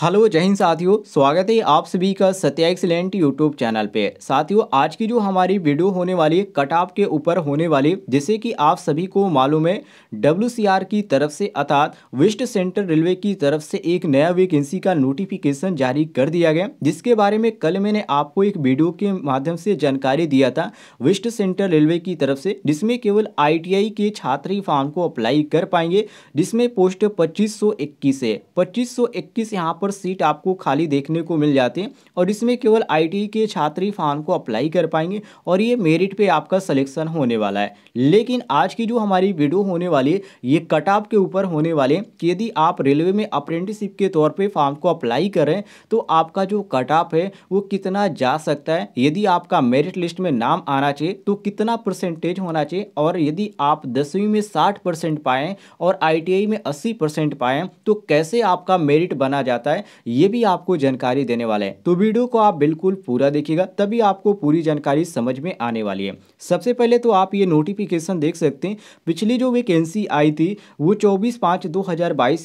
hello जय हिंद साथियों स्वागत है आप सभी का सत्या एक्सीलेंट यूट्यूब चैनल पे साथियों आज की जो हमारी वीडियो होने वाली है कट ऑफ के ऊपर होने वाली जैसे कि आप सभी को मालूम है डब्ल्यूसीआर की तरफ से अर्थात वेस्ट सेंट्रल रेलवे की तरफ से एक नया वैकेंसी का नोटिफिकेशन जारी कर दिया गया जिसके बारे में कल मैंने आपको एक वीडियो के माध्यम से जानकारी दिया था वेस्ट सेंट्रल रेलवे की तरफ से जिसमें केवल आई के छात्र ही फॉर्म को अप्लाई कर पाएंगे जिसमें पोस्ट पच्चीस सौ है पच्चीस सौ इक्कीस यहाँ पर पर सीट आपको खाली देखने को मिल जाती है और इसमें केवल आई के छात्र ही फॉर्म को अप्लाई कर पाएंगे और ये मेरिट पर आपका सलेक्शन होने वाला है लेकिन आज की जो हमारी वीडियो होने वाली है ये कट ऑफ के ऊपर होने वाले यदि आप रेलवे में अप्रेंटिसिप के तौर पर फॉर्म को अप्लाई करें तो आपका जो कट ऑफ है वो कितना जा सकता है यदि आपका मेरिट लिस्ट में नाम आना चाहिए तो कितना परसेंटेज होना चाहिए और यदि आप दसवीं में साठ परसेंट पाएँ और आई में अस्सी परसेंट पाएँ तो कैसे आपका मेरिट बना जाता है है ये भी आपको जानकारी देने वाले हैं तो वीडियो को आप बिल्कुल पूरा देखिएगा तभी आपको पूरी जानकारी समझ में आने वाली है सबसे पहले तो आप ये नोटिफिकेशन देख सकते हैं पिछली जो वैकेंसी आई थी वो चौबीस पाँच दो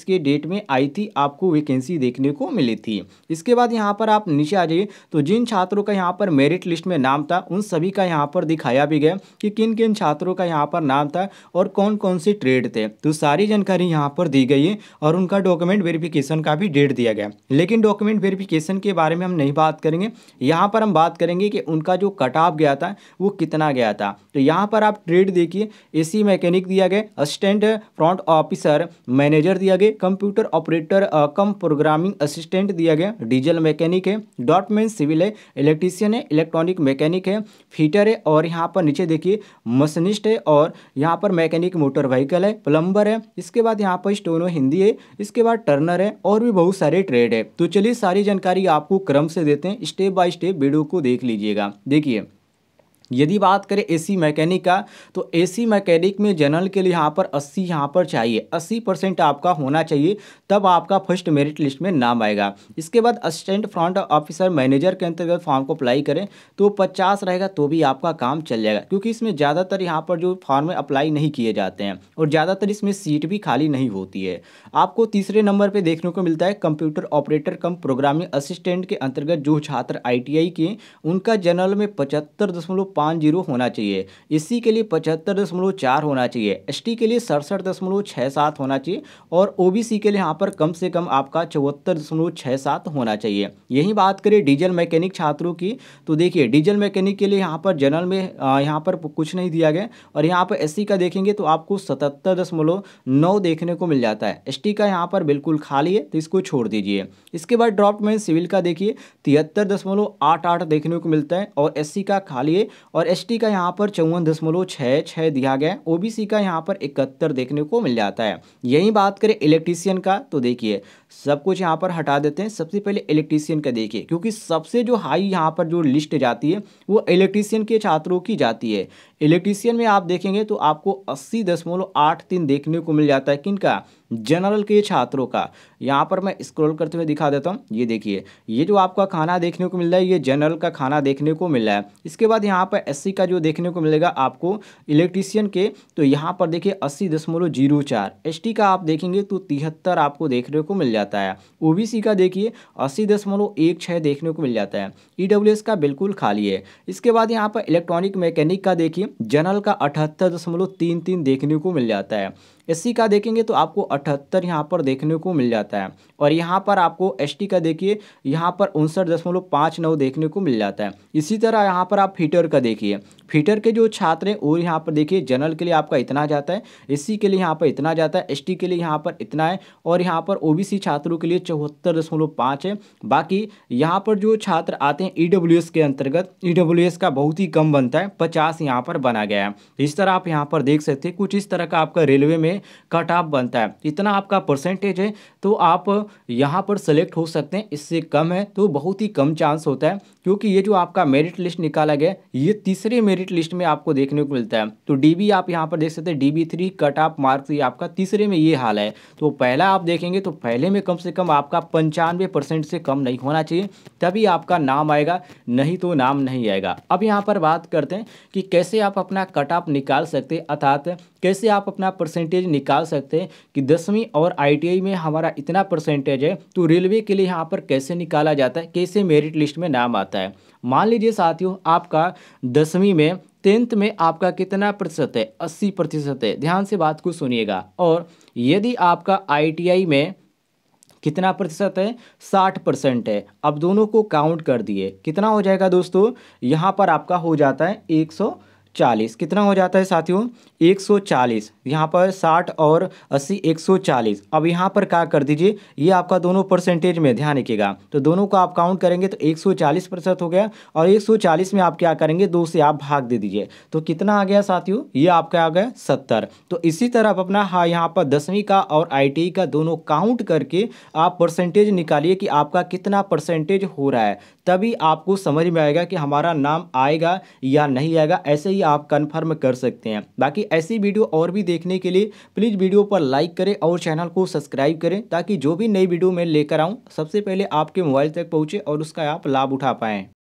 के डेट में आई थी आपको वैकेंसी देखने को मिली थी इसके बाद यहाँ पर आप नीचे आ जाइए तो जिन छात्रों का यहाँ पर मेरिट लिस्ट में नाम था उन सभी का यहाँ पर दिखाया भी गया कि किन किन छात्रों का यहाँ पर नाम था और कौन कौन से ट्रेड थे तो सारी जानकारी यहाँ पर दी गई है और उनका डॉक्यूमेंट वेरिफिकेशन का भी डेट दिया गया गया लेकिन डॉक्यूमेंट वेरिफिकेशन के बारे में हम नहीं बात करेंगे यहाँ पर हम बात करेंगे कि उनका जो कट ऑफ गया था वो कितना गया था तो यहाँ पर आप ट्रेड देखिए एसी मैकेनिक दिया गया असिस्टेंट फ्रंट ऑफिसर मैनेजर दिया गया computer operator cum programming assistant दिया गया डीजल मैकेनिक है डॉटमैन सिविल है इलेक्ट्रीशियन है इलेक्ट्रॉनिक मैकेनिक है फीटर है और यहाँ पर नीचे देखिए मशीनिस्ट है और यहाँ पर मैकेनिक मोटर व्हीकल है प्लम्बर है इसके बाद यहाँ पर स्टोनो हिंदी है इसके बाद टर्नर है और भी बहुत सारे ट्रेड है तो चलिए सारी जानकारी आपको क्रम से देते हैं स्टेप बाय स्टेप वीडियो को देख लीजिएगा देखिए यदि बात करें एसी मैकेनिक का तो एसी मैकेनिक में जनरल के लिए यहाँ पर 80 यहाँ पर चाहिए 80 परसेंट आपका होना चाहिए तब आपका फर्स्ट मेरिट लिस्ट में नाम आएगा इसके बाद असिस्टेंट फ्रंट ऑफिसर मैनेजर के अंतर्गत फॉर्म को अप्लाई करें तो पचास रहेगा तो भी आपका काम चल जाएगा क्योंकि इसमें ज़्यादातर यहाँ पर जो फॉर्म में अप्लाई नहीं किए जाते हैं और ज़्यादातर इसमें सीट भी खाली नहीं होती है आपको तीसरे नंबर पर देखने को मिलता है computer operator cum programming assistant के अंतर्गत जो छात्र आई के उनका जनरल में पचहत्तर पाँच जीरो होना चाहिए एस के लिए पचहत्तर दशमलव चार होना चाहिए एस के लिए सड़सठ दशमलव छः सात होना चाहिए और ओ के लिए यहाँ पर कम से कम आपका चौहत्तर दशमलव छः सात होना चाहिए यही बात करें डीजल मैकेनिक छात्रों की तो देखिए डीजल मैकेनिक के लिए यहाँ पर जनरल में यहाँ पर कुछ नहीं दिया गया और यहाँ पर एस का देखेंगे तो आपको सतहत्तर दशमलव नौ देखने को मिल जाता है एस का यहाँ पर बिल्कुल खाली है तो इसको छोड़ दीजिए इसके बाद ड्रॉप में सिविल का देखिए तिहत्तर दशमलव आठ आठ देखने को मिलता है और एस का खाली है और एस का यहाँ पर चौवन दशमलव छः छः दिया गया बी सी का यहाँ पर इकहत्तर देखने को मिल जाता है यहीं बात करें इलेक्ट्रीसियन का तो देखिए सब कुछ यहाँ पर हटा देते हैं सबसे पहले इलेक्ट्रीसियन का देखिए क्योंकि सबसे जो हाई यहाँ पर जो लिस्ट जाती है वो इलेक्ट्रीसियन के छात्रों की जाती है इलेक्ट्रीसियन में आप देखेंगे तो आपको अस्सी देखने को मिल जाता है किन जनरल के छात्रों का यहाँ पर मैं स्क्रॉल करते हुए दिखा देता हूँ ये देखिए ये जो आपका खाना देखने को मिल रहा है ये जनरल का खाना देखने को मिल रहा है इसके बाद यहाँ पर एससी का जो देखने को मिलेगा आपको इलेक्ट्रीशियन के तो यहाँ पर देखिए अस्सी दशमलव जीरो चार एस का आप देखेंगे तो तिहत्तर आपको देखने को मिल जाता है ओ का देखिए अस्सी दशमलव एक छः देखने को मिल जाता है ई e का बिल्कुल खाली है इसके बाद यहाँ पर इलेक्ट्रॉनिक मैकेनिक का देखिए जनरल का अठहत्तर दशमलव तीन तीन देखने को मिल जाता है एस का देखेंगे तो आपको अठहत्तर यहाँ पर देखने को मिल जाता है और यहाँ पर आपको एस का देखिए यहाँ पर उनसठ दशमलव पाँच नौ देखने को मिल जाता है इसी तरह यहाँ पर आप फीटर का देखिए फीटर के जो छात्र हैं और यहाँ पर देखिए जनरल के लिए आपका इतना जाता है एस के लिए यहाँ पर इतना जाता है एस के लिए यहाँ पर इतना है और यहाँ पर ओ छात्रों के लिए चौहत्तर दशमलव पाँच है बाकी यहाँ पर जो छात्र आते हैं ई के अंतर्गत ई का बहुत ही कम बनता है पचास यहाँ पर बना गया है इस तरह आप यहाँ पर देख सकते हैं कुछ इस तरह का आपका रेलवे में में कट ऑफ बनता है इतना आपका परसेंटेज है तो आप यहाँ पर सेलेक्ट हो सकते हैं इससे कम है तो बहुत ही कम चांस होता है क्योंकि ये जो आपका मेरिट लिस्ट निकाला गया ये तीसरे मेरिट लिस्ट में आपको देखने को मिलता है तो डी आप यहाँ पर देख सकते हैं D B cut off marks ये आपका तीसरे में ये हाल है तो पहला आप देखेंगे तो पहले में कम से कम आपका पंचानवे परसेंट से कम नहीं होना चाहिए तभी आपका नाम आएगा नहीं तो नाम नहीं आएगा अब यहाँ पर बात करते हैं कि कैसे आप अपना कट ऑफ निकाल सकते अर्थात कैसे आप अपना परसेंटेज निकाल सकते हैं कि दसवीं और आई में हमारा इतना परसेंटेज है तो रेलवे के लिए यहाँ पर कैसे निकाला जाता है कैसे मेरिट लिस्ट में नाम आता है मान लीजिए साथियों आपका दसवीं में टेंथ में आपका कितना प्रतिशत है अस्सी प्रतिशत है ध्यान से बात को सुनिएगा और यदि आपका आईटीआई में कितना प्रतिशत है साठ परसेंट है अब दोनों को काउंट कर दिए कितना हो जाएगा दोस्तों यहाँ पर आपका हो जाता है एक सौ चालीस कितना हो जाता है साथियों एक सौ चालीस यहाँ पर साठ और अस्सी एक सौ चालीस अब यहाँ पर क्या कर दीजिए ये आपका दोनों परसेंटेज में ध्यान रखिएगा तो दोनों को आप काउंट करेंगे तो एक सौ चालीस प्रतिशत हो गया और एक सौ चालीस में आप क्या करेंगे दो से आप भाग दे दीजिए तो कितना आ गया साथियों ये आपका आ गया सत्तर तो इसी तरह आप अपना हाँ यहाँ पर दसवीं का और आई e का दोनों काउंट करके आप परसेंटेज निकालिए कि आपका कितना परसेंटेज हो रहा है तभी आपको समझ में आएगा कि हमारा नाम आएगा या नहीं आएगा ऐसे ही आप कन्फर्म कर सकते हैं बाकी ऐसी वीडियो और भी देखने के लिए प्लीज़ वीडियो पर लाइक करें और चैनल को सब्सक्राइब करें ताकि जो भी नई वीडियो मैं लेकर आऊँ सबसे पहले आपके मोबाइल तक पहुँचे और उसका आप लाभ उठा पाएँ